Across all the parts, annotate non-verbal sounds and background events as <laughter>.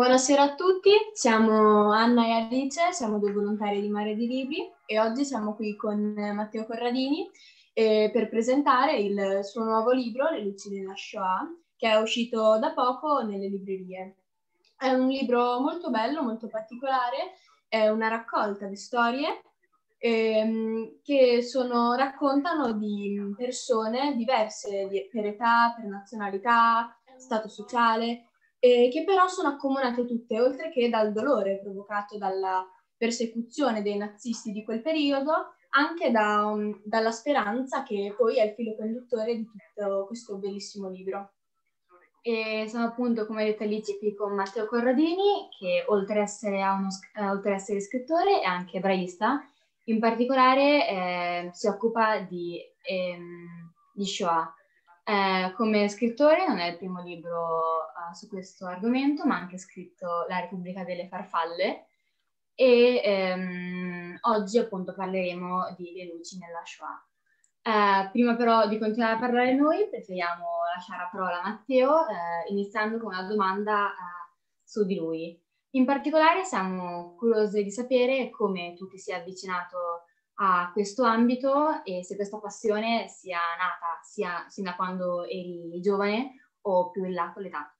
Buonasera a tutti, siamo Anna e Alice, siamo due volontari di Mare di Libri e oggi siamo qui con Matteo Corradini eh, per presentare il suo nuovo libro, Le luci della Shoah, che è uscito da poco nelle librerie. È un libro molto bello, molto particolare, è una raccolta di storie ehm, che sono, raccontano di persone diverse di, per età, per nazionalità, stato sociale eh, che però sono accomunate tutte, oltre che dal dolore provocato dalla persecuzione dei nazisti di quel periodo, anche da, um, dalla speranza che poi è il filo conduttore di tutto questo bellissimo libro. E sono appunto, come detto all'ICP, qui con Matteo Corradini, che oltre ad essere, eh, essere, scrittore è anche ebraista, in particolare eh, si occupa di, ehm, di Shoah. Eh, come scrittore non è il primo libro eh, su questo argomento, ma ha anche scritto La Repubblica delle Farfalle e ehm, oggi appunto parleremo di Le luci nella Shoah. Eh, prima però di continuare a parlare noi, preferiamo lasciare la parola a Matteo, eh, iniziando con una domanda eh, su di lui. In particolare siamo curiosi di sapere come tu ti sei avvicinato a questo ambito e se questa passione sia nata sia sin da quando eri giovane o più in là con l'età.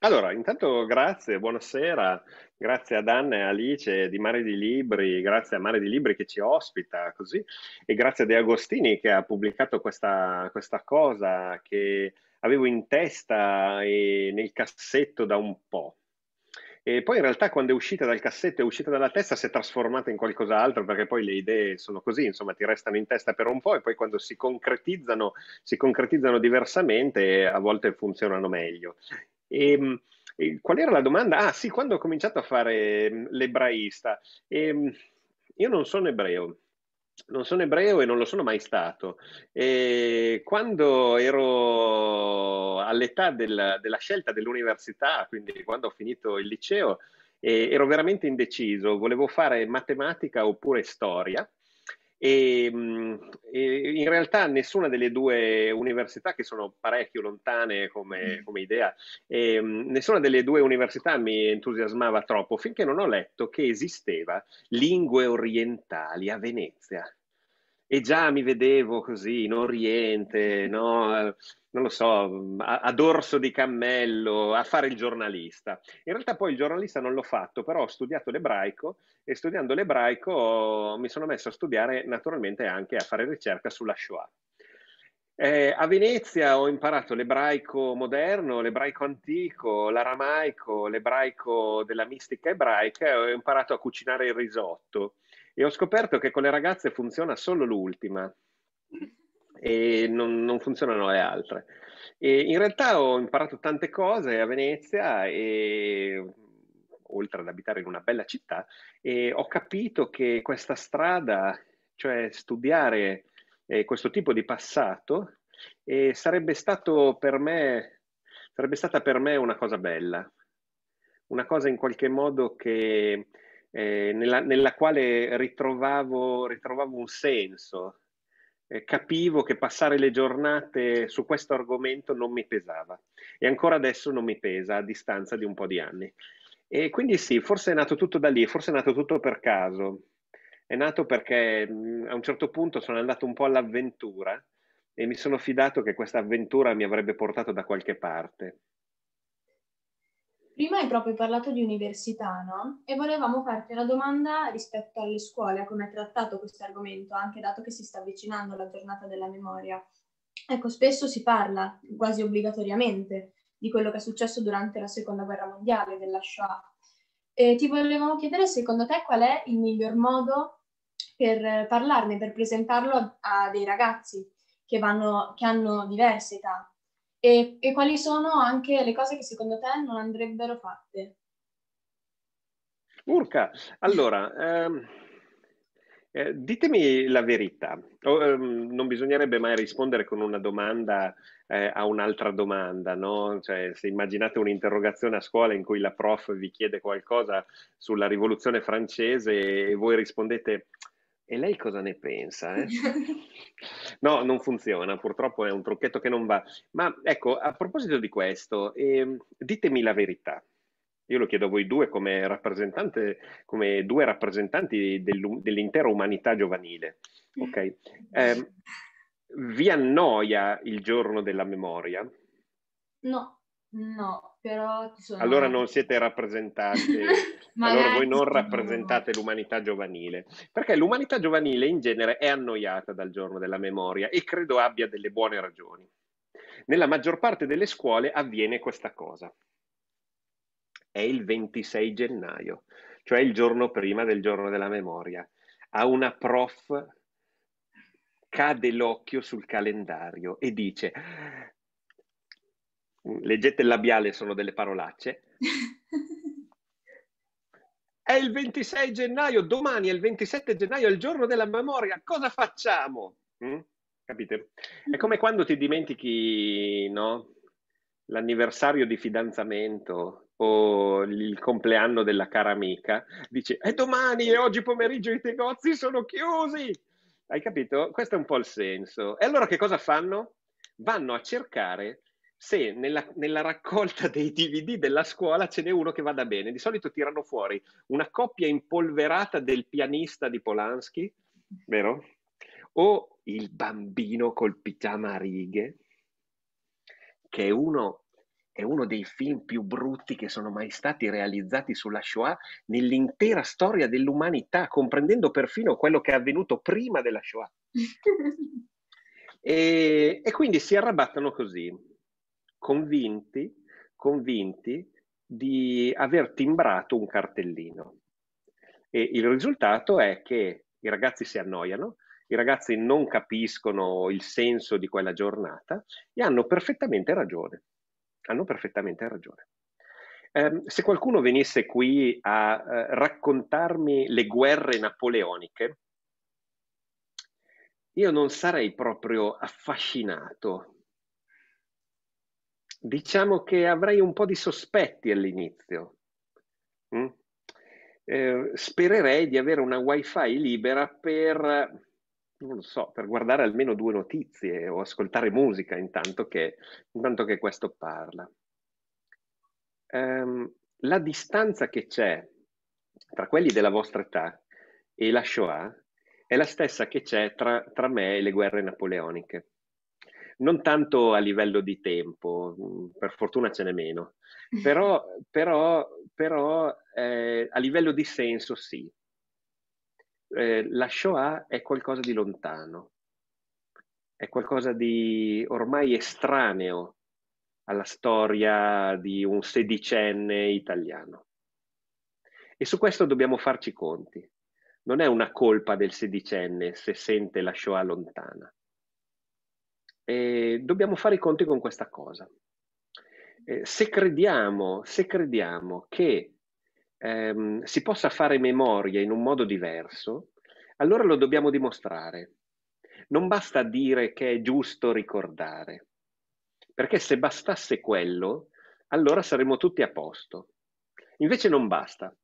Allora, intanto grazie, buonasera, grazie a Dan e Alice di Mare di Libri, grazie a Mare di Libri che ci ospita così e grazie a De Agostini che ha pubblicato questa, questa cosa che avevo in testa e nel cassetto da un po'. E poi in realtà quando è uscita dal cassetto, è uscita dalla testa, si è trasformata in qualcos'altro, perché poi le idee sono così, insomma, ti restano in testa per un po' e poi quando si concretizzano, si concretizzano diversamente a volte funzionano meglio. E, ehm, e qual era la domanda? Ah sì, quando ho cominciato a fare mm, l'ebraista, e, ehm, io non sono ebreo, non sono ebreo e non lo sono mai stato. E quando ero all'età della, della scelta dell'università, quindi quando ho finito il liceo, eh, ero veramente indeciso, volevo fare matematica oppure storia e, e, in realtà nessuna delle due università, che sono parecchio lontane come, mm. come idea, e, nessuna delle due università mi entusiasmava troppo finché non ho letto che esisteva lingue orientali a Venezia e già mi vedevo così in Oriente, no? non lo so, a, a, dorso di cammello, a fare il giornalista. In realtà poi il giornalista non l'ho fatto, però ho studiato l'ebraico e studiando l'ebraico mi sono messo a studiare naturalmente anche a fare ricerca sulla Shoah. Eh, a Venezia ho imparato l'ebraico moderno, l'ebraico antico, l'aramaico, l'ebraico della mistica ebraica e ho imparato a cucinare il risotto e ho scoperto che con le ragazze funziona solo l'ultima e non, non funzionano le altre. E in realtà ho imparato tante cose a Venezia e oltre ad abitare in una bella città e ho capito che questa strada, cioè studiare eh, questo tipo di passato e sarebbe, stato per me, sarebbe stata per me una cosa bella, una cosa in qualche modo che, eh, nella, nella, quale ritrovavo, ritrovavo un senso, eh, capivo che passare le giornate su questo argomento non mi pesava e ancora adesso non mi pesa a distanza di un po' di anni. E quindi sì, forse è nato tutto da lì, forse è nato tutto per caso. È nato perché a un certo punto sono andato un po' all'avventura e mi sono fidato che questa avventura mi avrebbe portato da qualche parte. Prima hai proprio parlato di università, no? E volevamo farti una domanda rispetto alle scuole, a come è trattato questo argomento, anche dato che si sta avvicinando la giornata della memoria. Ecco, spesso si parla, quasi obbligatoriamente, di quello che è successo durante la seconda guerra mondiale, della Shoah. E ti volevamo chiedere, secondo te, qual è il miglior modo per parlarne, per presentarlo a, a dei ragazzi che, vanno, che hanno diverse età e, e quali sono anche le cose che secondo te non andrebbero fatte. Urca, allora, ehm, eh, ditemi la verità. Oh, ehm, non bisognerebbe mai rispondere con una domanda eh, a un'altra domanda, no? Cioè, se immaginate un'interrogazione a scuola in cui la prof vi chiede qualcosa sulla rivoluzione francese e voi rispondete e lei cosa ne pensa? Eh? <laughs> No, non funziona, purtroppo è un trucchetto che non va. Ma ecco, a proposito di questo, eh, ditemi la verità. Io lo chiedo a voi due come, rappresentante, come due rappresentanti dell'intera umanità giovanile. Okay? Eh, vi annoia il giorno della memoria? No. No, però sono... Allora non siete rappresentati, <laughs> allora voi non rappresentate l'umanità giovanile, perché l'umanità giovanile in genere è annoiata dal giorno della memoria e credo abbia delle buone ragioni. Nella maggior parte delle scuole avviene questa cosa. È il 26 gennaio, cioè il giorno prima del giorno della memoria. A una prof cade l'occhio sul calendario e dice leggete il labiale, sono delle parolacce. <laughs> È il 26 gennaio, domani è il 27 gennaio, è il giorno della memoria, cosa facciamo? Mm? Capite? È mm-hmm. come quando ti dimentichi no? l'anniversario di fidanzamento o il compleanno della cara amica, dici è domani e oggi pomeriggio i negozi sono chiusi. Hai capito? Questo è un po' il senso. E allora che cosa fanno? Vanno a cercare se nella, nella, raccolta <laughs> dei DVD della scuola ce n'è uno che vada bene. Di solito tirano fuori una coppia impolverata del pianista di Polanski, vero? O il bambino col pigiama a righe, che è uno, è uno dei film più brutti che sono mai stati realizzati sulla Shoah nell'intera storia dell'umanità, comprendendo perfino quello che è avvenuto prima della Shoah. <laughs> e, e quindi si arrabattano così convinti, convinti di aver timbrato un cartellino. E il risultato è che i ragazzi si annoiano, i ragazzi non capiscono il senso di quella giornata e hanno perfettamente ragione. Hanno perfettamente ragione. Eh, se qualcuno venisse qui a eh, raccontarmi le guerre napoleoniche, io non sarei proprio affascinato diciamo che avrei un po' di sospetti all'inizio. Mm? Eh, spererei di avere una wifi libera per, non so, per guardare almeno due notizie o ascoltare musica intanto che, intanto che questo parla. Um, la distanza che c'è tra quelli della vostra età e la Shoah è la stessa che c'è tra, tra me e le guerre napoleoniche non tanto a livello di tempo, mm, per fortuna ce n'è meno, <laughs> però, però, però eh, a livello di senso sì. Eh, la Shoah è qualcosa di lontano, è qualcosa di ormai estraneo alla storia di un sedicenne italiano. E su questo dobbiamo farci conti. Non è una colpa del sedicenne se sente la Shoah lontana, eh, dobbiamo fare i conti con questa cosa. se, crediamo, se crediamo che ehm, si possa fare memoria in un modo diverso, allora lo dobbiamo dimostrare. Non basta dire che è giusto ricordare, perché se bastasse quello, allora saremmo tutti a posto. Invece non basta.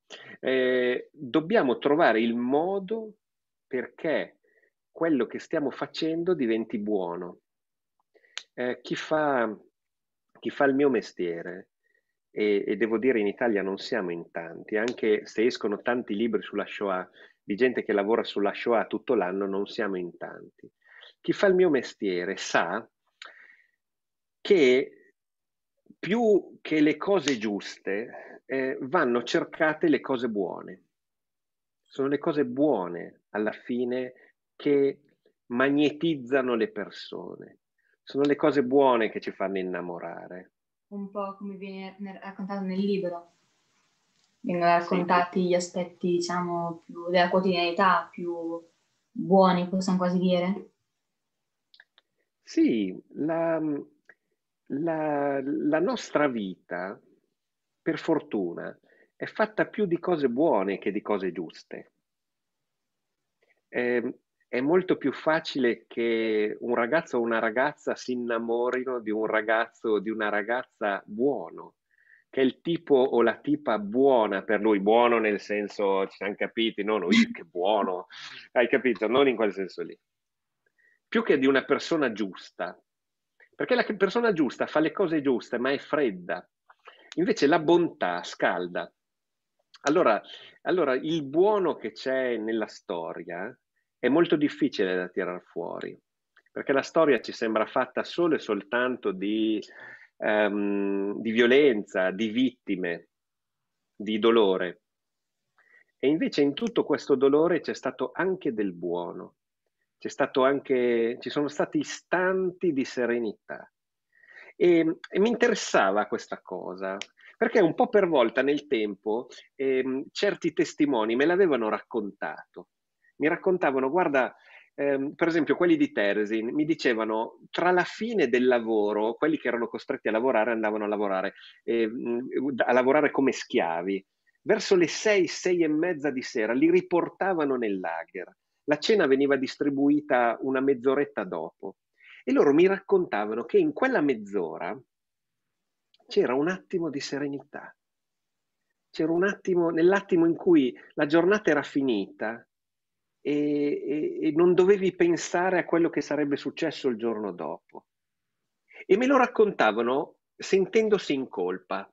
Eh, dobbiamo trovare il modo perché quello che stiamo facendo diventi buono, eh, chi, fa, chi, fa, il mio mestiere, e, e, devo dire in Italia non siamo in tanti, anche se escono tanti libri sulla Shoah, di gente che lavora sulla Shoah tutto l'anno, non siamo in tanti. Chi fa il mio mestiere sa che più che le cose giuste eh, vanno cercate le cose buone. Sono le cose buone alla fine che magnetizzano le persone sono le cose buone che ci fanno innamorare. Un po' come viene raccontato nel libro. Vengono raccontati sì. gli aspetti, diciamo, più della quotidianità, più buoni, possiamo quasi dire. Sì, la, la, la nostra vita, per fortuna, è fatta più di cose buone che di cose giuste. Eh, è molto più facile che un ragazzo o una ragazza si innamorino di un ragazzo o di una ragazza buono, che è il tipo o la tipa buona per lui, buono nel senso, ci siamo capiti, non lui che buono, hai capito, non in quel senso lì, più che di una persona giusta, perché la persona giusta fa le cose giuste ma è fredda, invece la bontà scalda. Allora, allora il buono che c'è nella storia, è molto difficile da tirar fuori, perché la storia ci sembra fatta solo e soltanto di, um, di violenza, di vittime, di dolore. E invece in tutto questo dolore c'è stato anche del buono, c'è stato anche, ci sono stati istanti di serenità. E, e, mi interessava questa cosa, perché un po' per volta nel tempo eh, certi testimoni me l'avevano raccontato mi raccontavano, guarda, ehm, per esempio quelli di Teresin mi dicevano, tra la fine del lavoro, quelli che erano costretti a lavorare andavano a lavorare, eh, a lavorare come schiavi, verso le 6, 6 e mezza di sera li riportavano nel lager, la cena veniva distribuita una mezz'oretta dopo e loro mi raccontavano che in quella mezz'ora c'era un attimo di serenità. C'era un attimo, nell'attimo in cui la giornata era finita, e, e, e non dovevi pensare a quello che sarebbe successo il giorno dopo. E me lo raccontavano sentendosi in colpa.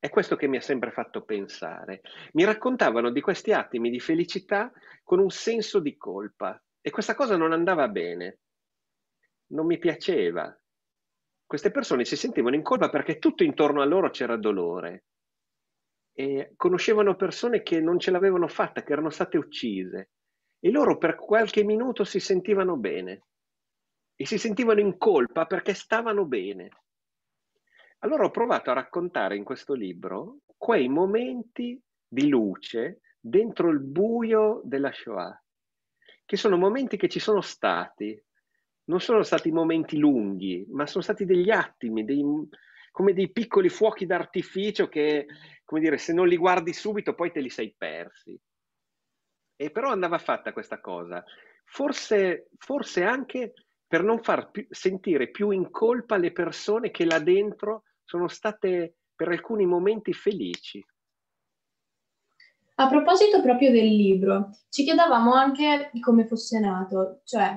È questo che mi ha sempre fatto pensare. Mi raccontavano di questi attimi di felicità con un senso di colpa e questa cosa non andava bene, non mi piaceva. Queste persone si sentivano in colpa perché tutto intorno a loro c'era dolore. E conoscevano persone che non ce l'avevano fatta, che erano state uccise, e loro per qualche minuto si sentivano bene e si sentivano in colpa perché stavano bene. Allora ho provato a raccontare in questo libro quei momenti di luce dentro il buio della Shoah, che sono momenti che ci sono stati, non sono stati momenti lunghi, ma sono stati degli attimi, dei, come dei piccoli fuochi d'artificio che, come dire, se non li guardi subito poi te li sei persi. E però andava fatta questa cosa, forse, forse anche per non far più, sentire più in colpa le persone che là dentro sono state per alcuni momenti felici. A proposito proprio del libro, ci chiedevamo anche di come fosse nato, cioè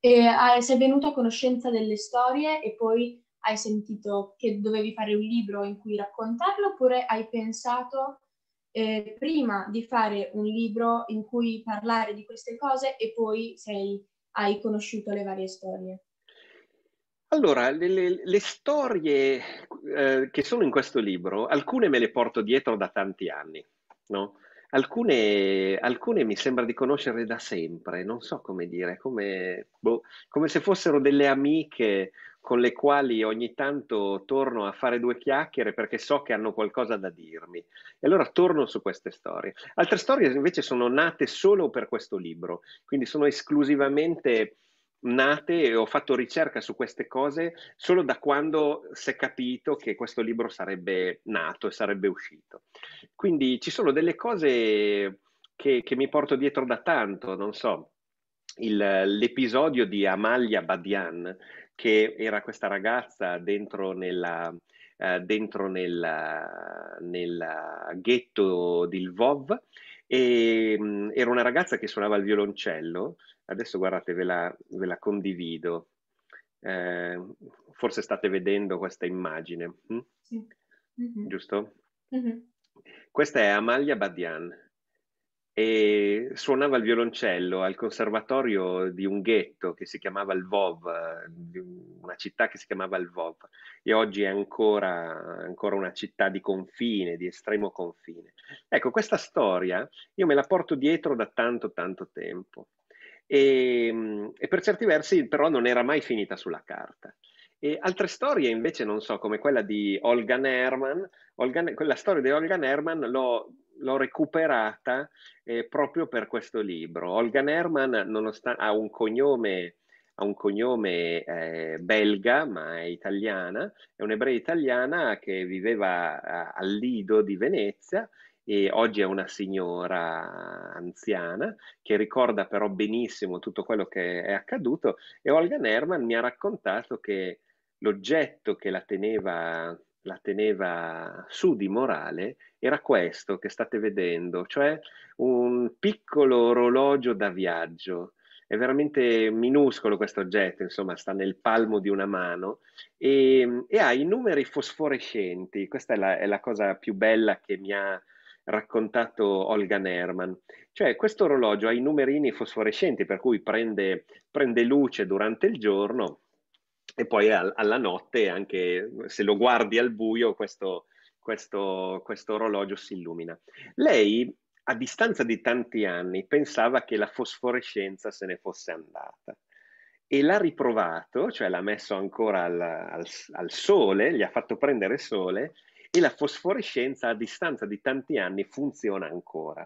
eh, sei venuto a conoscenza delle storie e poi hai sentito che dovevi fare un libro in cui raccontarlo oppure hai pensato eh, prima di fare un libro in cui parlare di queste cose e poi sei, hai conosciuto le varie storie? Allora, le, le, le storie eh, che sono in questo libro, alcune me le porto dietro da tanti anni, no? Alcune, alcune, mi sembra di conoscere da sempre, non so come dire, come, boh, come se fossero delle amiche con le quali ogni tanto torno a fare due chiacchiere perché so che hanno qualcosa da dirmi. E allora torno su queste storie. Altre storie invece sono nate solo per questo libro, quindi sono esclusivamente nate e ho fatto ricerca su queste cose solo da quando si è capito che questo libro sarebbe nato e sarebbe uscito. Quindi ci sono delle cose che, che mi porto dietro da tanto, non so. Il, l'episodio di Amalia Badian che era questa ragazza dentro nella, eh, dentro nella, nella ghetto di Lvov e mh, mm, era una ragazza che suonava il violoncello. Adesso guardate, ve la, ve la condivido. Eh, forse state vedendo questa immagine, mm? sì. mm-hmm. giusto? Mm-hmm. Questa è Amalia Badian e suonava il violoncello al conservatorio di un ghetto che si chiamava Lvov, eh, una città che si chiamava Lvov e oggi è ancora, ancora una città di confine, di estremo confine. Ecco, questa storia io me la porto dietro da tanto tanto tempo e, e per certi versi però non era mai finita sulla carta. E altre storie invece non so, come quella di Olga Nerman, Olga, quella storia di Olga Nerman l'ho l'ho recuperata eh, proprio per questo libro. Olga Nerman nonostan- ha un cognome, ha un cognome eh, belga, ma è italiana, è un'ebrea italiana che viveva a, al Lido di Venezia e oggi è una signora anziana che ricorda però benissimo tutto quello che è accaduto e Olga Nerman mi ha raccontato che l'oggetto che la teneva la teneva su di morale era questo che state vedendo, cioè un piccolo orologio da viaggio. È veramente minuscolo questo oggetto, insomma, sta nel palmo di una mano e, e ha i numeri fosforescenti. Questa è la, è la cosa più bella che mi ha raccontato Olga Nerman. Cioè questo orologio ha i numerini fosforescenti per cui prende, prende luce durante il giorno e poi al, alla notte, anche se lo guardi al buio, questo, questo, questo orologio si illumina. Lei, a distanza di tanti anni, pensava che la fosforescenza se ne fosse andata e l'ha riprovato, cioè l'ha messo ancora al, al, al, sole, gli ha fatto prendere sole e la fosforescenza a distanza di tanti anni funziona ancora.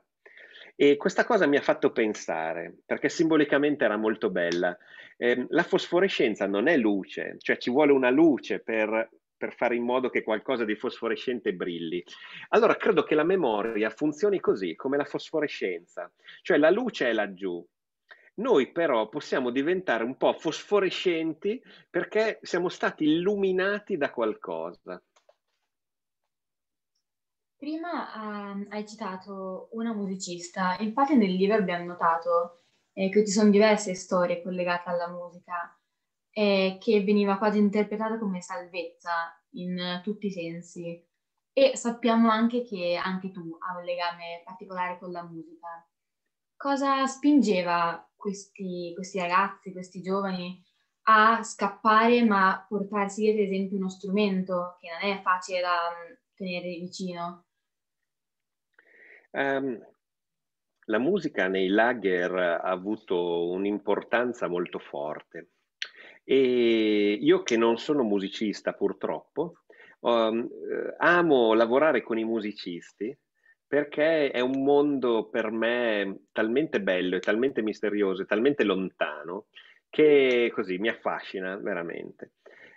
E questa cosa mi ha fatto pensare, perché simbolicamente era molto bella. Eh, la fosforescenza non è luce, cioè ci vuole una luce per, per fare in modo che qualcosa di fosforescente brilli. Allora credo che la memoria funzioni così, come la fosforescenza, cioè la luce è laggiù, noi però possiamo diventare un po' fosforescenti perché siamo stati illuminati da qualcosa. Prima um, hai citato una musicista, infatti nel libro abbiamo notato eh, che ci sono diverse storie collegate alla musica, eh, che veniva quasi interpretata come salvezza in tutti i sensi. E sappiamo anche che anche tu hai un legame particolare con la musica. Cosa spingeva questi, questi ragazzi, questi giovani a scappare ma portarsi dietro ad esempio uno strumento che non è facile da mm, tenere vicino? Um, la musica nei lager ha avuto un'importanza molto forte e io che non sono musicista purtroppo, um, amo lavorare con i musicisti perché è un mondo per me talmente bello e talmente misterioso e talmente lontano che così mi affascina veramente.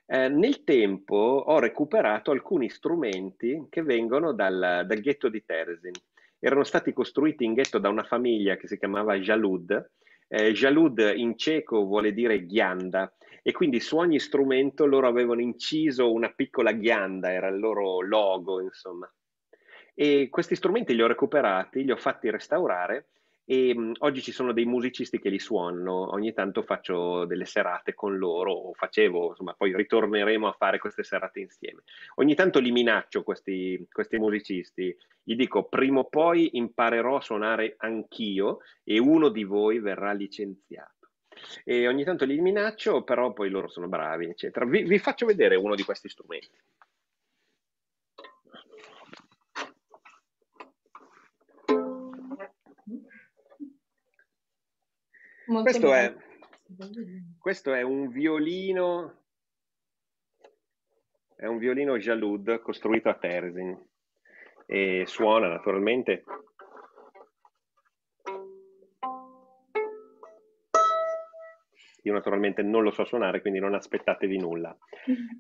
Eh, nel tempo ho recuperato alcuni strumenti che vengono dal, dal ghetto di Teresin erano stati costruiti in ghetto da una famiglia che si chiamava Jalud. Eh, Jalud in cieco vuole dire ghianda e quindi su ogni strumento loro avevano inciso una piccola ghianda, era il loro logo, insomma. E questi strumenti li ho recuperati, li ho fatti restaurare e mh, oggi ci sono dei musicisti che li suonano, ogni tanto faccio delle serate con loro, o facevo, insomma, poi ritorneremo a fare queste serate insieme. Ogni tanto li minaccio questi, questi musicisti, gli dico prima o poi imparerò a suonare anch'io e uno di voi verrà licenziato. E ogni tanto li minaccio, però poi loro sono bravi, eccetera. Vi, vi faccio vedere uno di questi strumenti. Questo è, questo è, un violino, è un violino Jalud costruito a Terzin e suona naturalmente Io naturalmente non lo so suonare, quindi non aspettatevi nulla.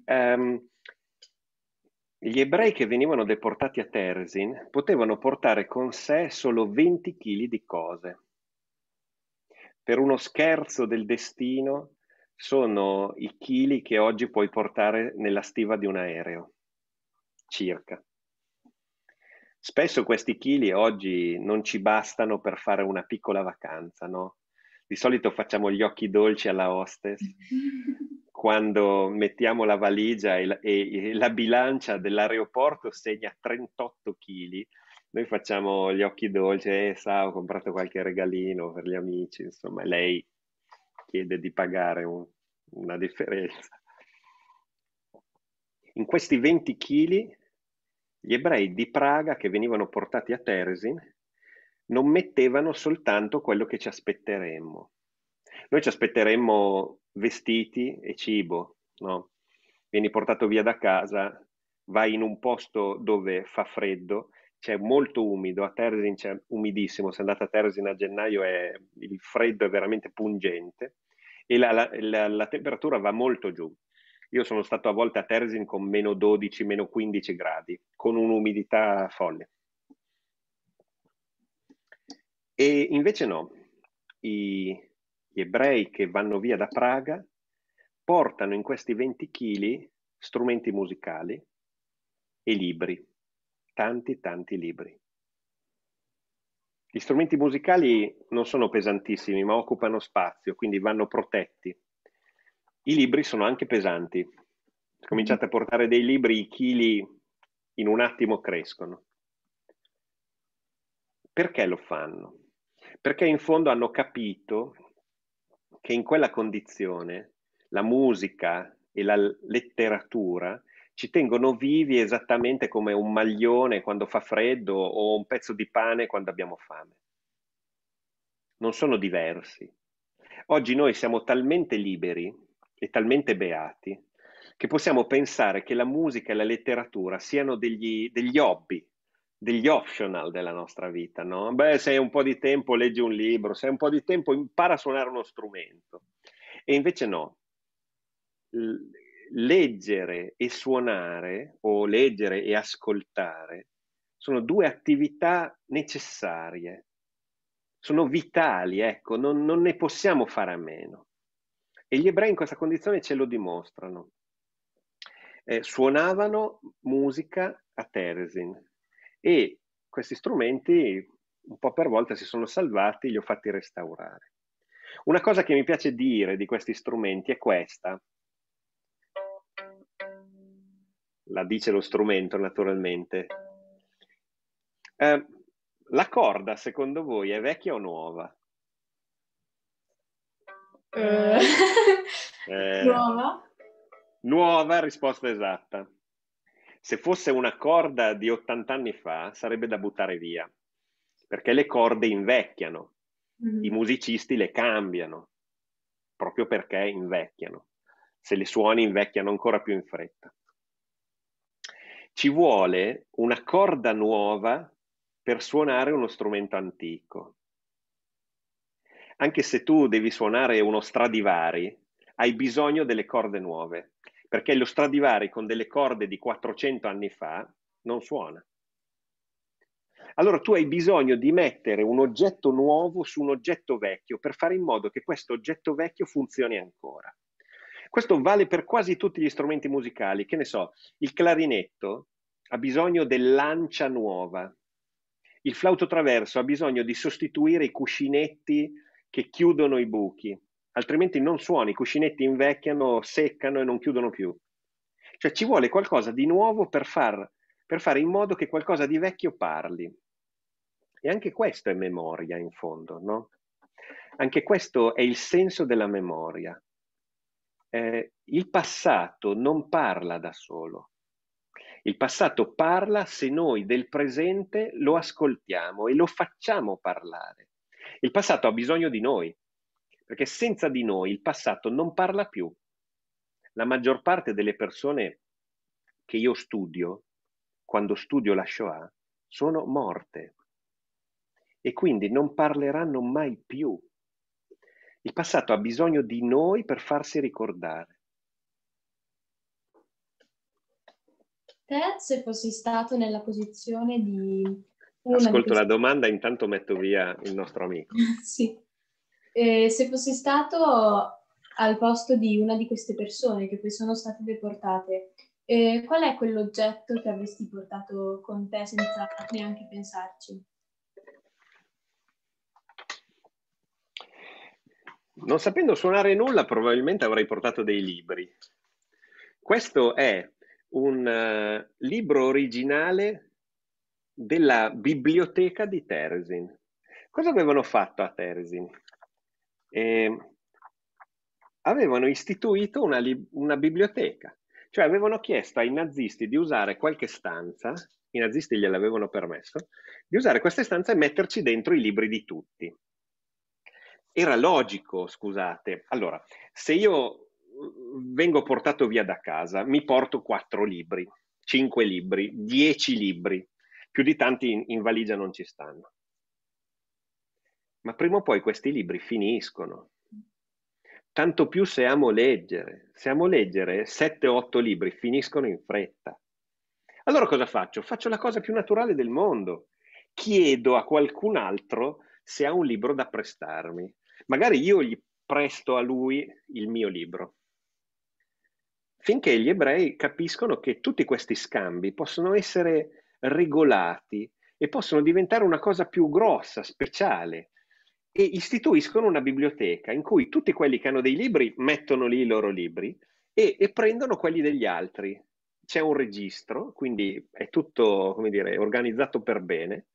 Um, <laughs> gli ebrei che venivano deportati a Terzin potevano portare con sé solo 20 kg di cose per uno scherzo del destino sono i chili che oggi puoi portare nella stiva di un aereo, circa. Spesso questi chili oggi non ci bastano per fare una piccola vacanza, no? Di solito facciamo gli occhi dolci alla hostess <laughs> quando mettiamo la valigia e la, e, e la bilancia dell'aeroporto segna 38 chili noi facciamo gli occhi dolci, eh, sa, ho comprato qualche regalino per gli amici, insomma, lei chiede di pagare un, una differenza. In questi 20 kg gli ebrei di Praga che venivano portati a Teresin non mettevano soltanto quello che ci aspetteremmo. Noi ci aspetteremmo vestiti e cibo, no? Vieni portato via da casa, vai in un posto dove fa freddo c'è cioè, molto umido, a Tersin c'è cioè, umidissimo, se andate a Tersin a gennaio è, il freddo è veramente pungente e la, la, la, temperatura va molto giù. Io sono stato a volte a Tersin con meno 12, meno 15 gradi, con un'umidità folle. E invece no, i, gli ebrei che vanno via da Praga portano in questi 20 kg strumenti musicali e libri tanti, tanti libri. Gli strumenti musicali non sono pesantissimi, ma occupano spazio, quindi vanno protetti. I libri sono anche pesanti. Se Cominciate a portare dei libri, i chili in un attimo crescono. Perché lo fanno? Perché in fondo hanno capito che in quella condizione la musica e la letteratura ci tengono vivi esattamente come un maglione quando fa freddo o un pezzo di pane quando abbiamo fame. Non sono diversi. Oggi noi siamo talmente liberi e talmente beati che possiamo pensare che la musica e la letteratura siano degli, degli hobby, degli optional della nostra vita, no? Beh, se hai un po' di tempo leggi un libro, se hai un po' di tempo impara a suonare uno strumento. E invece no, leggere e suonare o leggere e ascoltare sono due attività necessarie, sono vitali, ecco, non, non ne possiamo fare a meno. E gli ebrei in questa condizione ce lo dimostrano. Eh, suonavano musica a Teresin e questi strumenti un po' per volta si sono salvati, li ho fatti restaurare. Una cosa che mi piace dire di questi strumenti è questa, la dice lo strumento naturalmente. Eh, la corda secondo voi è vecchia o nuova? Eh. Eh, nuova? Nuova risposta esatta. Se fosse una corda di 80 anni fa sarebbe da buttare via, perché le corde invecchiano, mm. i musicisti le cambiano, proprio perché invecchiano. Se le suoni invecchiano ancora più in fretta ci vuole una corda nuova per suonare uno strumento antico. Anche se tu devi suonare uno Stradivari, hai bisogno delle corde nuove, perché lo Stradivari con delle corde di 400 anni fa non suona. Allora tu hai bisogno di mettere un oggetto nuovo su un oggetto vecchio per fare in modo che questo oggetto vecchio funzioni ancora. Questo vale per quasi tutti gli strumenti musicali, che ne so, il clarinetto ha bisogno dell'ancia nuova, il flauto traverso ha bisogno di sostituire i cuscinetti che chiudono i buchi, altrimenti non suoni, i cuscinetti invecchiano, seccano e non chiudono più. Cioè ci vuole qualcosa di nuovo per, far, per fare in modo che qualcosa di vecchio parli. E anche questo è memoria in fondo, no? Anche questo è il senso della memoria eh, il passato non parla da solo. Il passato parla se noi del presente lo ascoltiamo e lo facciamo parlare. Il passato ha bisogno di noi, perché senza di noi il passato non parla più. La maggior parte delle persone che io studio, quando studio la Shoah, sono morte e quindi non parleranno mai più il passato ha bisogno di noi per farsi ricordare. Te, se fossi stato nella posizione di... Ascolto di... la domanda, intanto metto via il nostro amico. <laughs> sì. Eh, se fossi stato al posto di una di queste persone che poi sono state deportate, eh, qual è quell'oggetto che avresti portato con te senza neanche pensarci? Non sapendo suonare nulla, probabilmente avrei portato dei libri. Questo è un uh, libro originale della biblioteca di Teresin. Cosa avevano fatto a Teresin? Eh, avevano istituito una, una biblioteca, cioè avevano chiesto ai nazisti di usare qualche stanza, i nazisti gliel'avevano permesso, di usare queste stanze e metterci dentro i libri di tutti era logico, scusate. Allora, se io mm, vengo portato via da casa, mi porto quattro libri, cinque libri, dieci libri, più di tanti in, in valigia non ci stanno. Ma prima o poi questi libri finiscono. Tanto più se amo leggere. Se amo leggere, 7 otto libri finiscono in fretta. Allora cosa faccio? Faccio la cosa più naturale del mondo. Chiedo a qualcun altro se ha un libro da prestarmi magari io gli presto a lui il mio libro. Finché gli ebrei capiscono che tutti questi scambi possono essere regolati e possono diventare una cosa più grossa, speciale, e istituiscono una biblioteca in cui tutti quelli che hanno dei libri mettono lì i loro libri e, e prendono quelli degli altri. C'è un registro, quindi è tutto, come dire, organizzato per bene,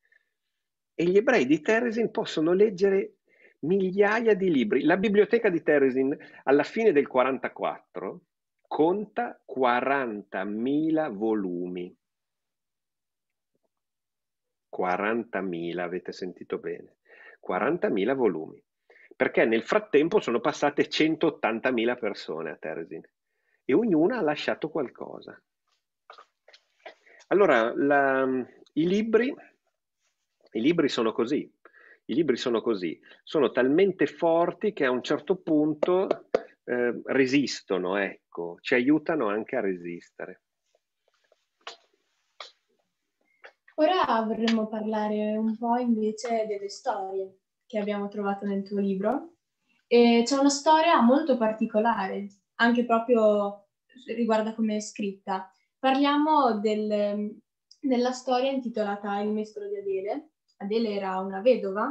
e gli ebrei di Teresin possono leggere migliaia di libri. La biblioteca di Teresin alla fine del 1944 conta 40.000 volumi. 40.000, avete sentito bene, 40.000 volumi, perché nel frattempo sono passate 180.000 persone a Teresin e ognuna ha lasciato qualcosa. Allora, la, i, libri, i libri sono così, i libri sono così, sono talmente forti che a un certo punto eh, resistono, ecco, ci aiutano anche a resistere. Ora vorremmo parlare un po' invece delle storie che abbiamo trovato nel tuo libro. E c'è una storia molto particolare, anche proprio riguarda come è scritta. Parliamo del, della storia intitolata Il maestro di Adele, Adele era una vedova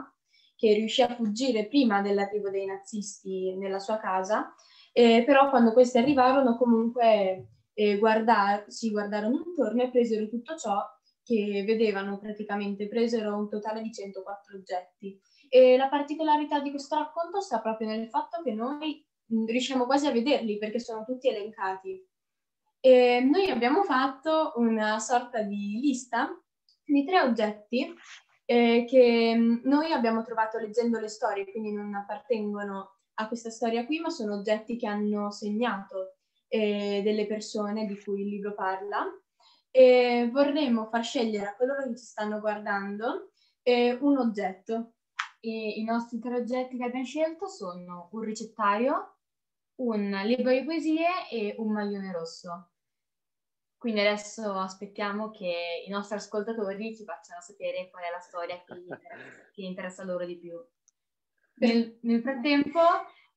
che riuscì a fuggire prima dell'arrivo dei nazisti nella sua casa, eh, però quando questi arrivarono comunque eh, guardar- si guardarono intorno e presero tutto ciò che vedevano praticamente, presero un totale di 104 oggetti. E la particolarità di questo racconto sta proprio nel fatto che noi mm, riusciamo quasi a vederli perché sono tutti elencati. E noi abbiamo fatto una sorta di lista di tre oggetti eh, che mm, noi abbiamo trovato leggendo le storie, quindi non appartengono a questa storia qui, ma sono oggetti che hanno segnato eh, delle persone di cui il libro parla. E vorremmo far scegliere a coloro che ci stanno guardando eh, un oggetto. E I nostri tre oggetti che abbiamo scelto sono un ricettario, un libro di poesie e un maglione rosso. Quindi adesso aspettiamo che i nostri ascoltatori ci facciano sapere qual è la storia che, <laughs> interessa, che interessa loro di più. Nel, nel frattempo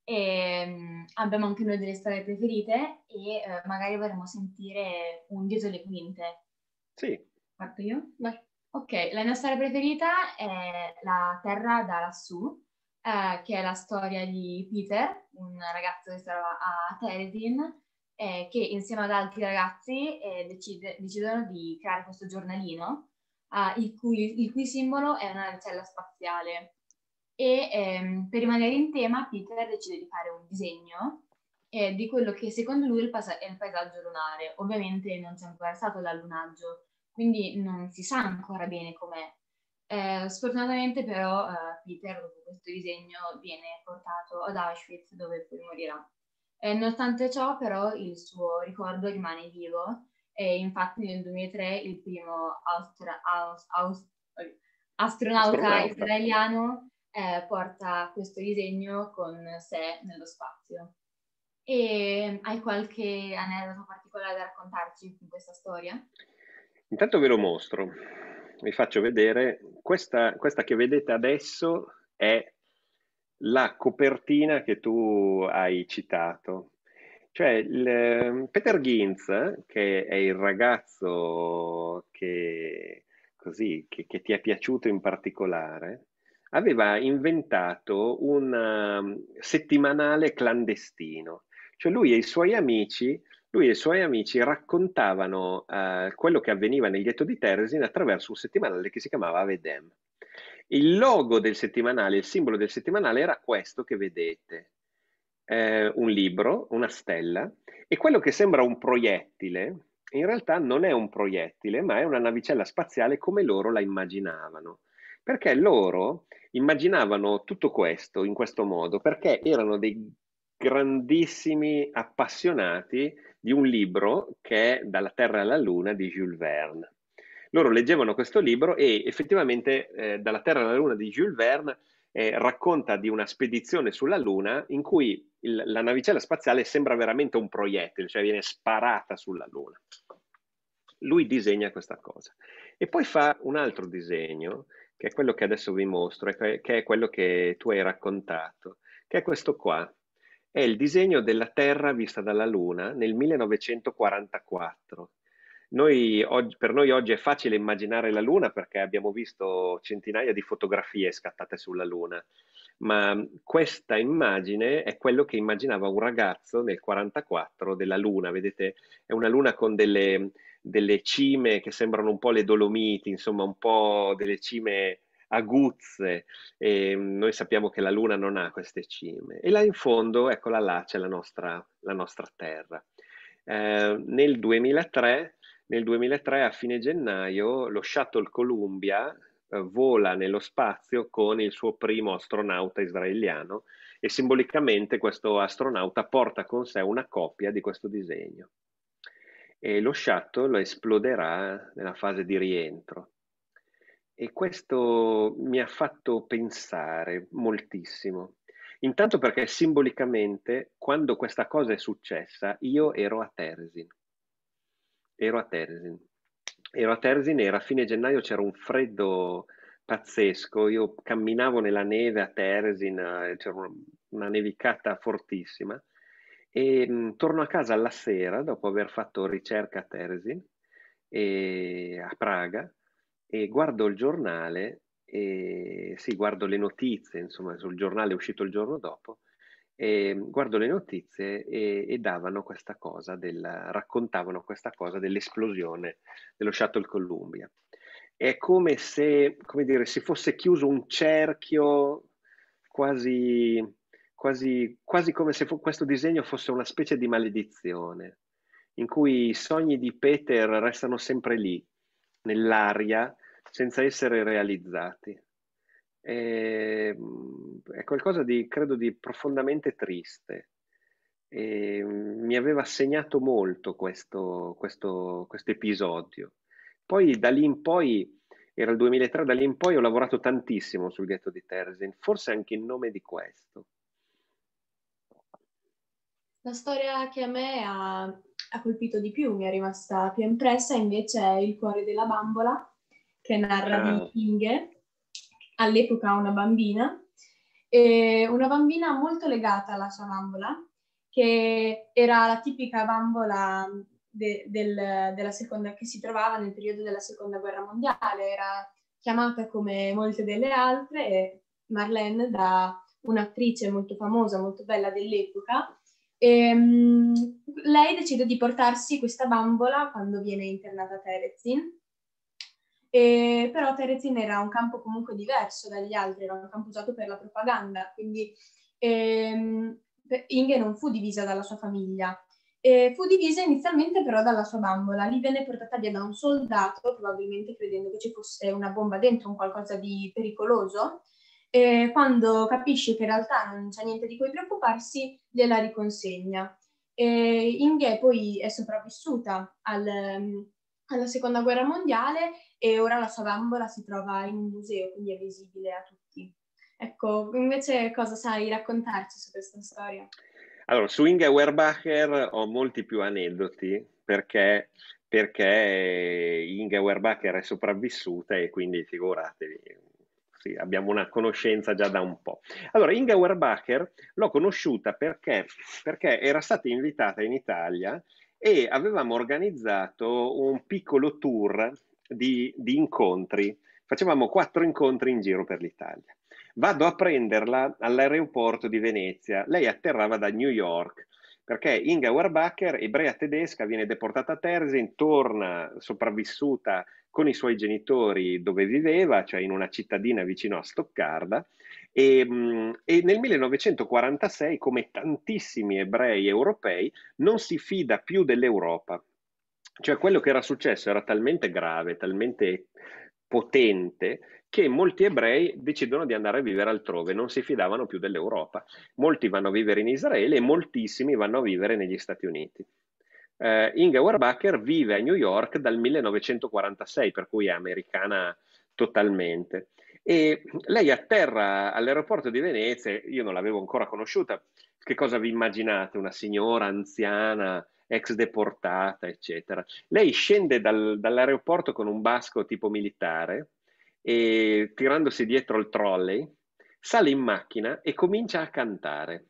ehm, abbiamo anche noi delle storie preferite e eh, magari vorremmo sentire un dietro le quinte. Sì. Parto io? Vai. Ok, la mia storia preferita è La terra da lassù, eh, che è la storia di Peter, un ragazzo che si trova a Teredin eh, che insieme ad altri ragazzi eh, decide, decidono di creare questo giornalino, eh, il, cui, il, cui, simbolo è una navicella spaziale. E ehm, per rimanere in tema, Peter decide di fare un disegno eh, di quello che secondo lui è il, pasa- è il paesaggio lunare. Ovviamente non c'è ancora stato l'allunaggio, quindi non si sa ancora bene com'è, eh, sfortunatamente però eh, Peter dopo questo disegno viene portato ad Auschwitz dove poi morirà. Eh, nonostante ciò, però, il suo ricordo rimane vivo e infatti nel 2003 il primo austra- aus- aus- astronauta, astronauta, israeliano eh, porta questo disegno con sé nello spazio. E hai qualche aneddoto particolare da raccontarci in questa storia? Intanto ve lo mostro, vi faccio vedere. Questa, questa che vedete adesso è la copertina che tu hai citato. Cioè, il, ehm, Peter Ginz, che è il ragazzo che, così, che, che ti è piaciuto in particolare, aveva inventato un ehm, settimanale clandestino. Cioè lui e i suoi amici, e i suoi amici raccontavano uh, quello che avveniva nel ghetto di Teresin attraverso un settimanale che si chiamava Avedem. Il logo del settimanale, il simbolo del settimanale era questo che vedete, eh, un libro, una stella, e quello che sembra un proiettile, in realtà non è un proiettile, ma è una navicella spaziale come loro la immaginavano. Perché loro immaginavano tutto questo in questo modo, perché erano dei grandissimi appassionati di un libro che è Dalla Terra alla Luna di Jules Verne loro leggevano questo libro e effettivamente eh, Dalla Terra alla Luna di Jules Verne eh, racconta di una spedizione sulla Luna in cui il, la navicella spaziale sembra veramente un proiettile, cioè viene sparata sulla Luna. Lui disegna questa cosa e poi fa un altro disegno che è quello che adesso vi mostro, che è quello che tu hai raccontato, che è questo qua. È il disegno della Terra vista dalla Luna nel 1944 noi, oggi, per noi oggi è facile immaginare la Luna perché abbiamo visto centinaia di fotografie scattate sulla Luna, ma questa immagine è quello che immaginava un ragazzo nel 1944 della Luna, vedete? È una Luna con delle, delle cime che sembrano un po' le Dolomiti, insomma un po' delle cime aguzze e noi sappiamo che la Luna non ha queste cime e là in fondo, eccola là, c'è la nostra, la nostra Terra. Eh, nel 2003 nel 2003 a fine gennaio lo shuttle Columbia eh, vola nello spazio con il suo primo astronauta israeliano e simbolicamente questo astronauta porta con sé una copia di questo disegno. E lo shuttle esploderà nella fase di rientro. E questo mi ha fatto pensare moltissimo. Intanto perché simbolicamente, quando questa cosa è successa, io ero a Teresin ero a Tersin. Ero a Tersin era a fine gennaio, c'era un freddo pazzesco, io camminavo nella neve a Tersin, eh, c'era una nevicata fortissima e mh, mm, torno a casa alla sera dopo aver fatto ricerca a Tersin e a Praga e guardo il giornale e sì, guardo le notizie, insomma, sul giornale uscito il giorno dopo e ehm, guardo le notizie e, e davano questa cosa, del, raccontavano questa cosa dell'esplosione dello Shuttle Columbia. È come se, come dire, si fosse chiuso un cerchio quasi, quasi, quasi come se questo disegno fosse una specie di maledizione, in cui i sogni di Peter restano sempre lì, nell'aria, senza essere realizzati è, ehm, è qualcosa di, credo, di profondamente triste. E ehm, mi aveva segnato molto questo, questo, questo episodio. Poi da lì in poi, era il 2003, da lì in poi ho lavorato tantissimo sul ghetto di Tersin, forse anche in nome di questo. La storia che a me ha, ha colpito di più, mi è rimasta più impressa, invece è Il cuore della bambola, che narra ah. vichinghe all'epoca una bambina, eh, una bambina molto legata alla sua bambola, che era la tipica bambola de, del, seconda, che si trovava nel periodo della seconda guerra mondiale, era chiamata come molte delle altre, Marlene, da un'attrice molto famosa, molto bella dell'epoca. E, um, lei decide di portarsi questa bambola quando viene internata a Terezin e, però Terezin era un campo comunque diverso dagli altri, era un campo usato per la propaganda, quindi ehm, Inge non fu divisa dalla sua famiglia. E fu divisa inizialmente però dalla sua bambola, lì venne portata via da un soldato, probabilmente credendo che ci fosse una bomba dentro, un qualcosa di pericoloso, e quando capisce che in realtà non c'è niente di cui preoccuparsi, gliela riconsegna. E Inge poi è sopravvissuta al, alla seconda guerra mondiale e ora la sua bambola si trova in un museo, quindi è visibile a tutti. Ecco, invece cosa sai raccontarci su questa storia? Allora, su Inge Werbacher ho molti più aneddoti perché, perché Inga Werbacher è sopravvissuta e quindi figuratevi, sì, abbiamo una conoscenza già da un po'. Allora, Inga Werbacher l'ho conosciuta perché, perché era stata invitata in Italia e avevamo organizzato un piccolo tour di, di incontri. Facevamo quattro incontri in giro per l'Italia. Vado a prenderla all'aeroporto di Venezia. Lei atterrava da New York perché Inga Warbacher, ebrea tedesca, viene deportata a Tersin, torna sopravvissuta con i suoi genitori dove viveva, cioè in una cittadina vicino a Stoccarda, e, ehm, e nel 1946, come tantissimi ebrei europei, non si fida più dell'Europa. Cioè quello che era successo era talmente grave, talmente potente che molti ebrei decidono di andare a vivere altrove, non si fidavano più dell'Europa. Molti vanno a vivere in Israele e moltissimi vanno a vivere negli Stati Uniti. Uh, eh, Inga Warbacher vive a New York dal 1946, per cui è americana totalmente. E lei atterra all'aeroporto di Venezia, io non l'avevo ancora conosciuta, che cosa vi immaginate? Una signora anziana, ex deportata, eccetera. Lei scende dal, dall'aeroporto con un basco tipo militare e tirandosi dietro il trolley, sale in macchina e comincia a cantare.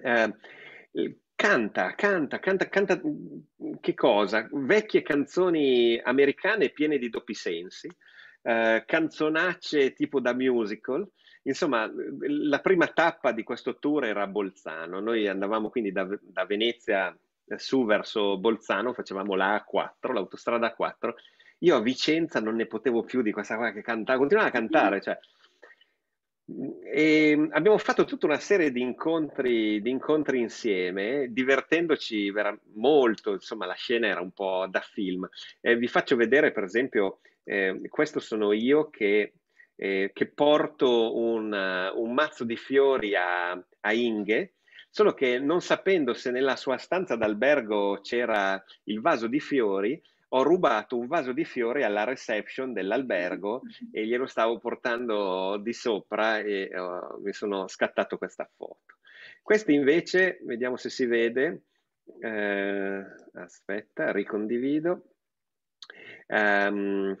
Eh, canta, canta, canta, canta che cosa? Vecchie canzoni americane piene di doppi sensi eh, canzonacce tipo da musical. Insomma, la prima tappa di questo tour era a Bolzano. Noi andavamo quindi da, da Venezia eh, su verso Bolzano, facevamo la A4, l'autostrada A4. Io a Vicenza non ne potevo più di questa qua che cantava, continuava a cantare, cioè e abbiamo fatto tutta una serie di incontri, di incontri insieme, divertendoci molto, insomma la scena era un po' da film. Eh, vi faccio vedere per esempio eh, questo sono io che, eh, che porto un, eh, un, mazzo di fiori a, a Inge, solo che non sapendo se nella sua stanza d'albergo c'era il vaso di fiori, ho rubato un vaso di fiori alla reception dell'albergo e glielo stavo portando di sopra e uh, mi sono scattato questa foto. Questa invece, vediamo se si vede, eh, aspetta, ricondivido. Um,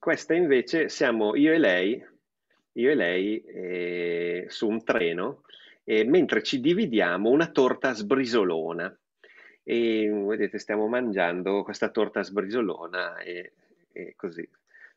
questa invece siamo io e lei, io e lei eh, su un treno, eh, mentre ci dividiamo una torta sbrisolona. E vedete, stiamo mangiando questa torta sbrisolona e, e così.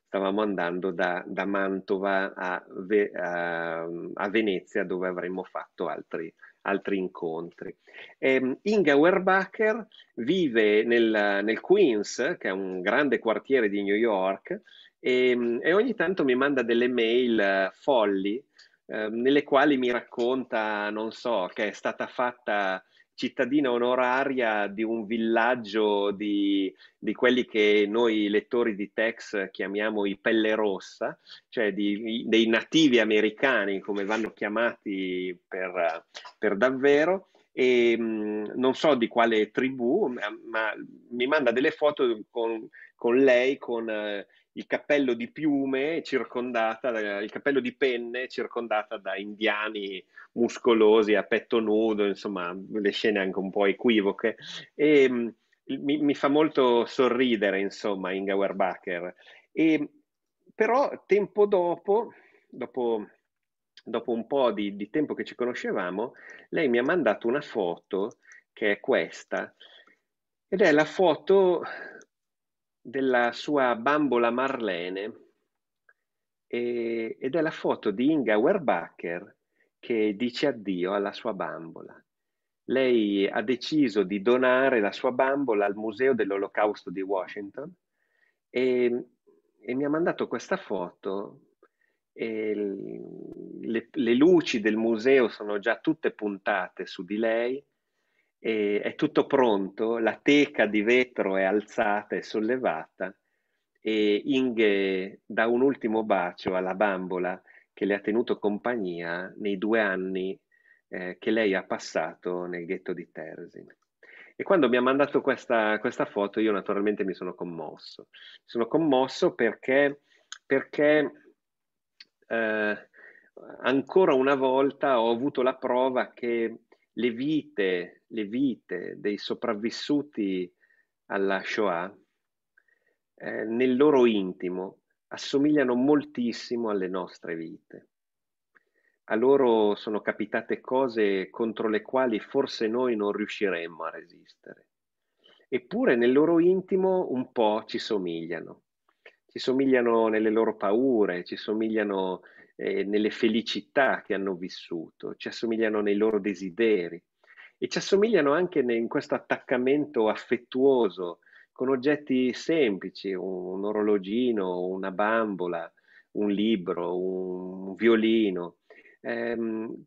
Stavamo andando da, da Mantova a, Ve, a, a, Venezia dove avremmo fatto altri, altri incontri. Eh, Inga Werbacher vive nel, nel Queens, che è un grande quartiere di New York, e, ehm, e ogni tanto mi manda delle mail eh, folli eh, nelle quali mi racconta, non so, che è stata fatta cittadina onoraria di un villaggio di, di, quelli che noi lettori di Tex chiamiamo i pelle rossa, cioè di, dei nativi americani come vanno chiamati per, per davvero. E, ehm, mh, non so di quale tribù, ma, ma mi manda delle foto con, con lei, con eh, il cappello di piume circondata, il cappello di penne circondata da indiani muscolosi a petto nudo, insomma, le scene anche un po' equivoche. E mm, mi, mi, fa molto sorridere, insomma, Inga Werbacher. E, però tempo dopo, dopo, dopo un po' di, di tempo che ci conoscevamo, lei mi ha mandato una foto che è questa, ed è la foto della sua bambola Marlene e, ed è la foto di Inga Werbacher che dice addio alla sua bambola. Lei ha deciso di donare la sua bambola al Museo dell'Olocausto di Washington e, e mi ha mandato questa foto le, le, luci del museo sono già tutte puntate su di lei e è tutto pronto, la teca di vetro è alzata e sollevata e Inge dà un ultimo bacio alla bambola che le ha tenuto compagnia nei due anni eh, che lei ha passato nel ghetto di Tersin. E quando mi ha mandato questa, questa, foto io naturalmente mi sono commosso. Sono commosso perché, perché eh, ancora una volta ho avuto la prova che le vite, le vite dei sopravvissuti alla Shoah eh, nel loro intimo assomigliano moltissimo alle nostre vite. A loro sono capitate cose contro le quali forse noi non riusciremmo a resistere. Eppure nel loro intimo un po' ci somigliano. Ci somigliano nelle loro paure, ci somigliano eh, nelle felicità che hanno vissuto, ci assomigliano nei loro desideri e ci assomigliano anche in questo attaccamento affettuoso con oggetti semplici, un, un orologino, una bambola, un libro, un violino. Ehm,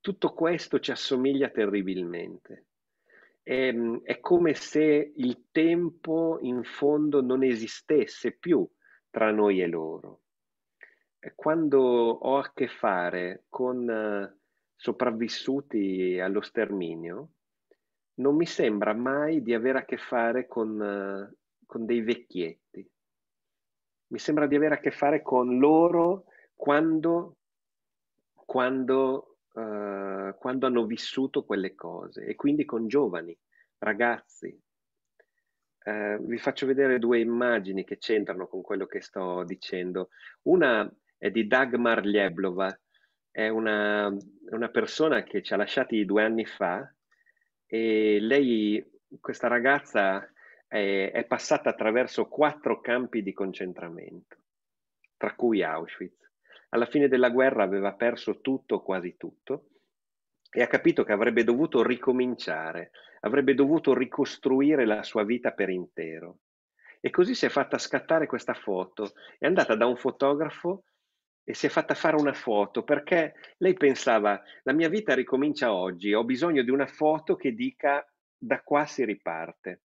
tutto questo ci assomiglia terribilmente. Ehm, è come se il tempo in fondo non esistesse più tra noi e loro quando ho a che fare con eh, sopravvissuti allo sterminio, non mi sembra mai di avere a che fare con, eh, con dei vecchietti. Mi sembra di avere a che fare con loro quando, quando, eh, quando hanno vissuto quelle cose e quindi con giovani, ragazzi, Uh, vi faccio vedere due immagini che c'entrano con quello che sto dicendo. Una è di Dagmar Lieblova, è una, una persona che ci ha lasciati due anni fa e lei, questa ragazza, è, è passata attraverso quattro campi di concentramento, tra cui Auschwitz. Alla fine della guerra aveva perso tutto, quasi tutto, e ha capito che avrebbe dovuto ricominciare, avrebbe dovuto ricostruire la sua vita per intero. E così si è fatta scattare questa foto, è andata da un fotografo e si è fatta fare una foto perché lei pensava la mia vita ricomincia oggi, ho bisogno di una foto che dica da qua si riparte.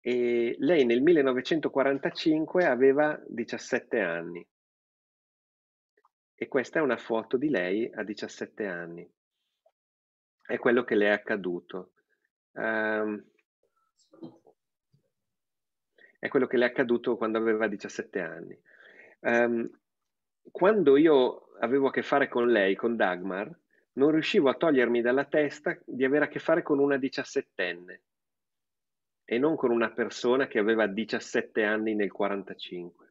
E lei nel 1945 aveva 17 anni e questa è una foto di lei a 17 anni. È quello che le è accaduto. Um, è quello che le è accaduto quando aveva 17 anni. Um, quando io avevo a che fare con lei, con Dagmar, non riuscivo a togliermi dalla testa di avere a che fare con una diciassettenne e non con una persona che aveva 17 anni nel 45.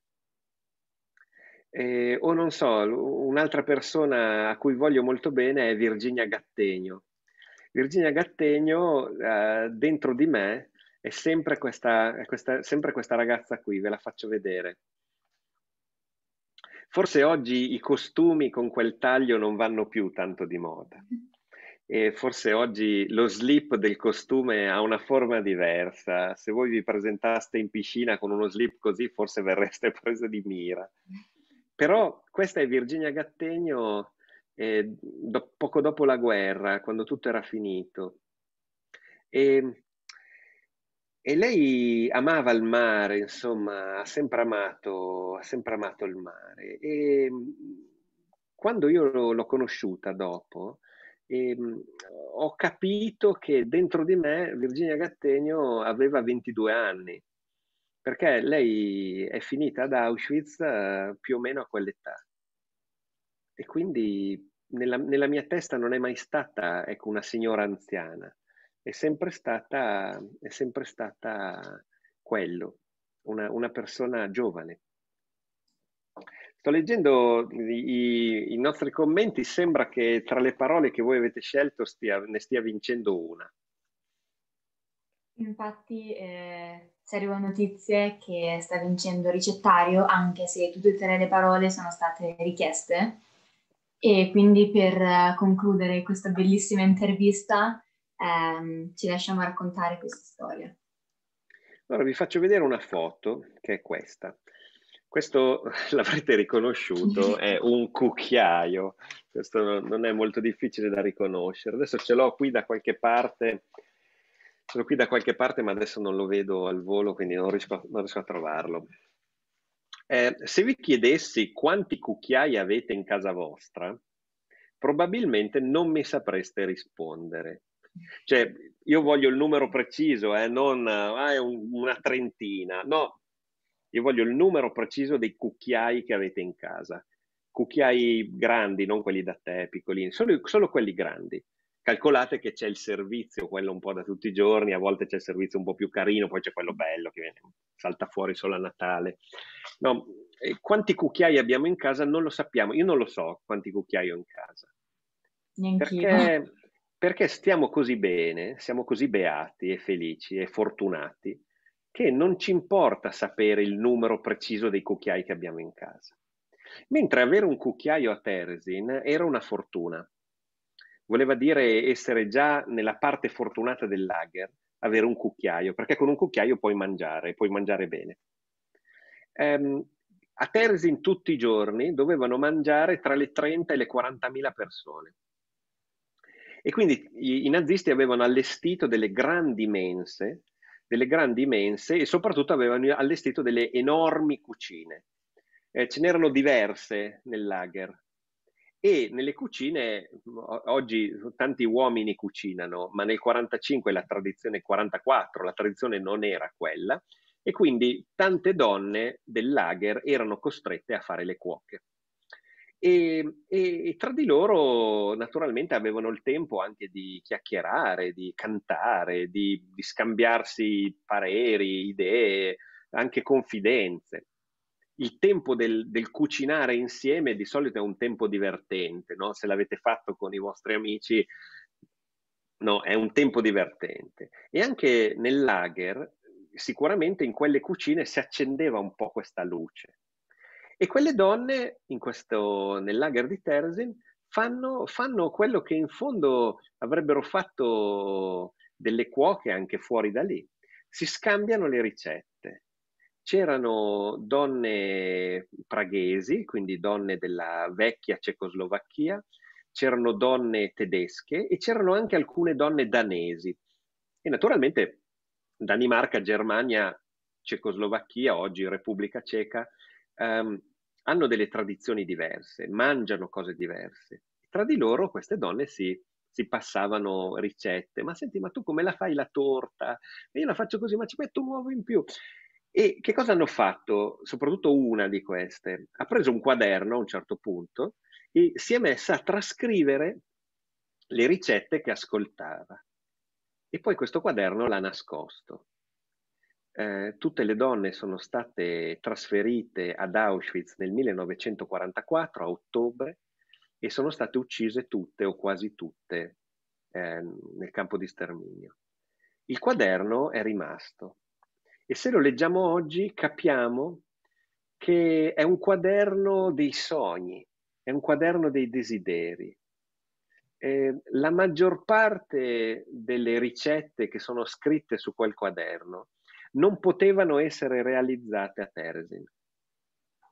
Eh, o non so, un'altra persona a cui voglio molto bene è Virginia Gattegno. Virginia Gattegno eh, dentro di me è sempre questa, è questa, sempre questa ragazza qui, ve la faccio vedere. Forse oggi i costumi con quel taglio non vanno più tanto di moda e forse oggi lo slip del costume ha una forma diversa. Se voi vi presentaste in piscina con uno slip così, forse verreste <laughs> presa di mira. Però questa è Virginia Gattegno eh, do, poco dopo la guerra, quando tutto era finito. E e lei amava il mare, insomma, ha sempre amato, ha sempre amato il mare. E mm, quando io l'ho conosciuta dopo, e mm, ho capito che dentro di me Virginia Gattegno aveva 22 anni, perché lei è finita ad Auschwitz eh, più o meno a quell'età. E quindi nella, nella mia testa non è mai stata ecco, una signora anziana è sempre stata, è sempre stata quello, una, una persona giovane. Sto leggendo i, i, nostri commenti, sembra che tra le parole che voi avete scelto stia, ne stia vincendo una. Infatti eh, ci arrivano notizie che sta vincendo ricettario, anche se tutte e tre le parole sono state richieste. E quindi per eh, concludere questa bellissima intervista ehm, ci lasciamo raccontare questa storia. Allora vi faccio vedere una foto che è questa. Questo <laughs> l'avrete riconosciuto, è <laughs> un cucchiaio. Questo non è molto difficile da riconoscere. Adesso ce l'ho qui da qualche parte, ce l'ho qui da qualche parte, ma adesso non lo vedo al volo, quindi non riesco, non riesco a trovarlo. Eh, se vi chiedessi quanti cucchiai avete in casa vostra, probabilmente non mi sapreste rispondere. Cioè, io voglio il numero preciso, eh, non ah, un, una trentina. No, io voglio il numero preciso dei cucchiai che avete in casa. Cucchiai grandi, non quelli da te, piccolini, solo, solo quelli grandi. Calcolate che c'è il servizio, quello un po' da tutti i giorni, a volte c'è il servizio un po' più carino, poi c'è quello bello che viene, salta fuori solo a Natale. No, quanti cucchiai abbiamo in casa non lo sappiamo, io non lo so quanti cucchiai ho in casa. Neanch'io. Perché perché stiamo così bene, siamo così beati e felici e fortunati che non ci importa sapere il numero preciso dei cucchiai che abbiamo in casa. Mentre avere un cucchiaio a Teresin era una fortuna. Voleva dire essere già nella parte fortunata del lager, avere un cucchiaio, perché con un cucchiaio puoi mangiare, puoi mangiare bene. Um, a Teresin tutti i giorni dovevano mangiare tra le 30 e le 40.000 persone. E quindi i, i nazisti avevano allestito delle grandi mense, delle grandi mense e soprattutto avevano allestito delle enormi cucine. Eh, ce n'erano diverse nel lager e nelle cucine oggi tanti uomini cucinano, ma nel 45 la tradizione 44 la tradizione non era quella e quindi tante donne del lager erano costrette a fare le cuoche. E, e, tra di loro naturalmente avevano il tempo anche di chiacchierare, di cantare, di, di scambiarsi pareri, idee, anche confidenze. Il tempo del, del, cucinare insieme di solito è un tempo divertente, no? se l'avete fatto con i vostri amici, no, è un tempo divertente. E anche nel lager, sicuramente in quelle cucine si accendeva un po' questa luce e quelle donne, questo, nel lager di Tersin, fanno, fanno, quello che in fondo avrebbero fatto delle cuoche anche fuori da lì. Si scambiano le ricette. C'erano donne praghesi, quindi donne della vecchia Cecoslovacchia, c'erano donne tedesche e c'erano anche alcune donne danesi. E naturalmente Danimarca, Germania, Cecoslovacchia, oggi Repubblica Ceca, ehm, hanno delle tradizioni diverse, mangiano cose diverse. Tra di loro queste donne si, si, passavano ricette, ma senti, ma tu come la fai la torta? E io la faccio così, ma ci metto un uovo in più. E che cosa hanno fatto? Soprattutto una di queste ha preso un quaderno a un certo punto e si è messa a trascrivere le ricette che ascoltava. E poi questo quaderno l'ha nascosto. Eh, tutte le donne sono state trasferite ad Auschwitz nel 1944 a ottobre e sono state uccise tutte o quasi tutte eh, nel campo di sterminio. Il quaderno è rimasto e se lo leggiamo oggi capiamo che è un quaderno dei sogni, è un quaderno dei desideri. Eh, la maggior parte delle ricette che sono scritte su quel quaderno non potevano essere realizzate a Teresin.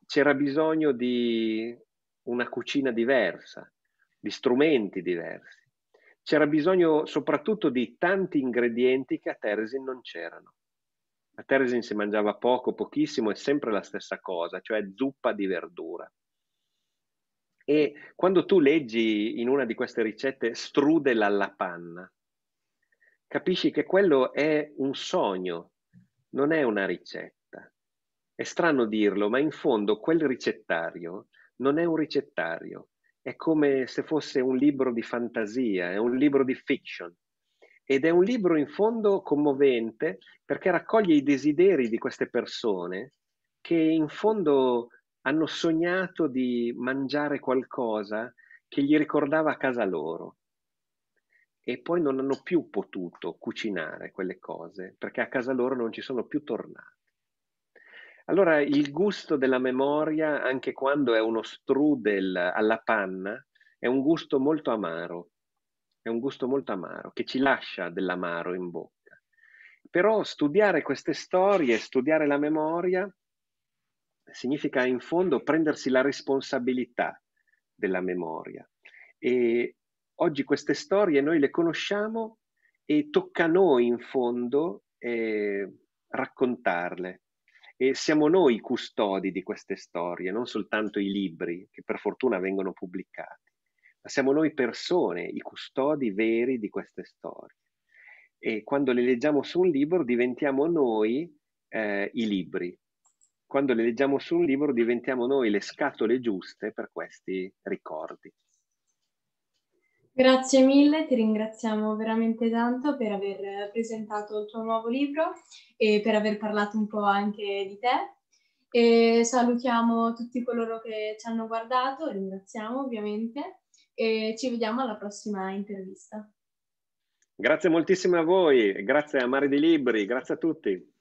C'era bisogno di una cucina diversa, di strumenti diversi. C'era bisogno soprattutto di tanti ingredienti che a Teresin non c'erano. A Teresin si mangiava poco, pochissimo e sempre la stessa cosa, cioè zuppa di verdura. E quando tu leggi in una di queste ricette strudel alla panna, capisci che quello è un sogno non è una ricetta. È strano dirlo, ma in fondo quel ricettario non è un ricettario, è come se fosse un libro di fantasia, è un libro di fiction. Ed è un libro in fondo commovente perché raccoglie i desideri di queste persone che in fondo hanno sognato di mangiare qualcosa che gli ricordava a casa loro e poi non hanno più potuto cucinare quelle cose perché a casa loro non ci sono più tornati. Allora il gusto della memoria, anche quando è uno strudel alla panna, è un gusto molto amaro, è un gusto molto amaro che ci lascia dell'amaro in bocca. Però studiare queste storie, studiare la memoria, significa in fondo prendersi la responsabilità della memoria e oggi queste storie noi le conosciamo e tocca a noi in fondo eh, raccontarle. E siamo noi i custodi di queste storie, non soltanto i libri che per fortuna vengono pubblicati, ma siamo noi persone, i custodi veri di queste storie. E quando le leggiamo su un libro diventiamo noi eh, i libri. Quando le leggiamo su un libro diventiamo noi le scatole giuste per questi ricordi. Grazie mille, ti ringraziamo veramente tanto per aver presentato il tuo nuovo libro e per aver parlato un po' anche di te. E salutiamo tutti coloro che ci hanno guardato, ringraziamo ovviamente e ci vediamo alla prossima intervista. Grazie moltissimo a voi, grazie a Mari di Libri, grazie a tutti.